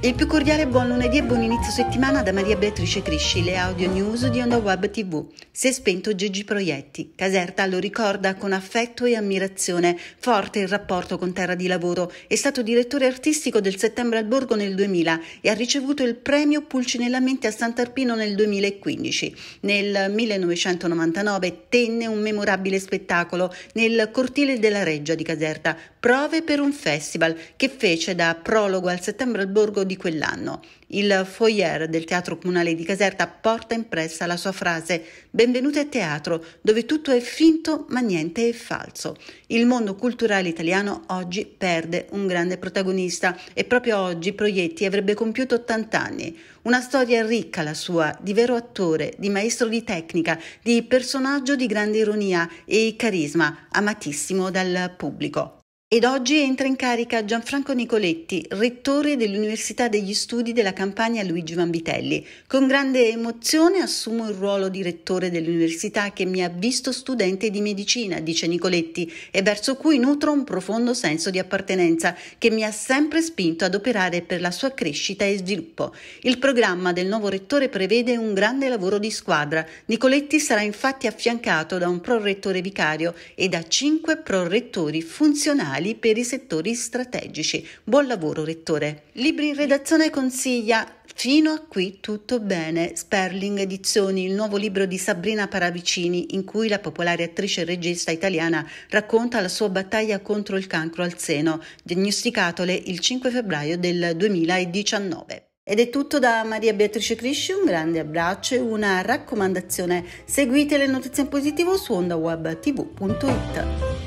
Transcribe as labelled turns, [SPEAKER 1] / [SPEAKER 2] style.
[SPEAKER 1] Il più cordiale buon lunedì e buon inizio settimana da Maria Beatrice Crisci, le audio news di Onda Web TV. Si è spento Gigi Proietti. Caserta lo ricorda con affetto e ammirazione. Forte il rapporto con Terra di Lavoro. È stato direttore artistico del Settembre al Borgo nel 2000 e ha ricevuto il premio Pulcinellamente a Sant'Arpino nel 2015. Nel 1999 tenne un memorabile spettacolo nel cortile della Reggia di Caserta, Prove per un festival, che fece da prologo al Settembre al Borgo di quell'anno. Il foyer del Teatro Comunale di Caserta porta impressa la sua frase Benvenuti a teatro, dove tutto è finto ma niente è falso. Il mondo culturale italiano oggi perde un grande protagonista e proprio oggi Proietti avrebbe compiuto 80 anni. Una storia ricca la sua, di vero attore, di maestro di tecnica, di personaggio di grande ironia e carisma, amatissimo dal pubblico. Ed oggi entra in carica Gianfranco Nicoletti, rettore dell'Università degli Studi della Campania Luigi Vanvitelli. Con grande emozione assumo il ruolo di rettore dell'università che mi ha visto studente di medicina, dice Nicoletti, e verso cui nutro un profondo senso di appartenenza che mi ha sempre spinto ad operare per la sua crescita e sviluppo. Il programma del nuovo rettore prevede un grande lavoro di squadra. Nicoletti sarà infatti affiancato da un prorettore vicario e da cinque prorettori funzionari nazionali per i settori strategici. Buon lavoro, Rettore. Libri in redazione consiglia Fino a qui tutto bene. Sperling Edizioni, il nuovo libro di Sabrina Paravicini, in cui la popolare attrice e regista italiana racconta la sua battaglia contro il cancro al seno, diagnosticatole il 5 febbraio del 2019. Ed è tutto da Maria Beatrice Crisci, un grande abbraccio e una raccomandazione. Seguite le notizie in positivo su ondawebtv.it.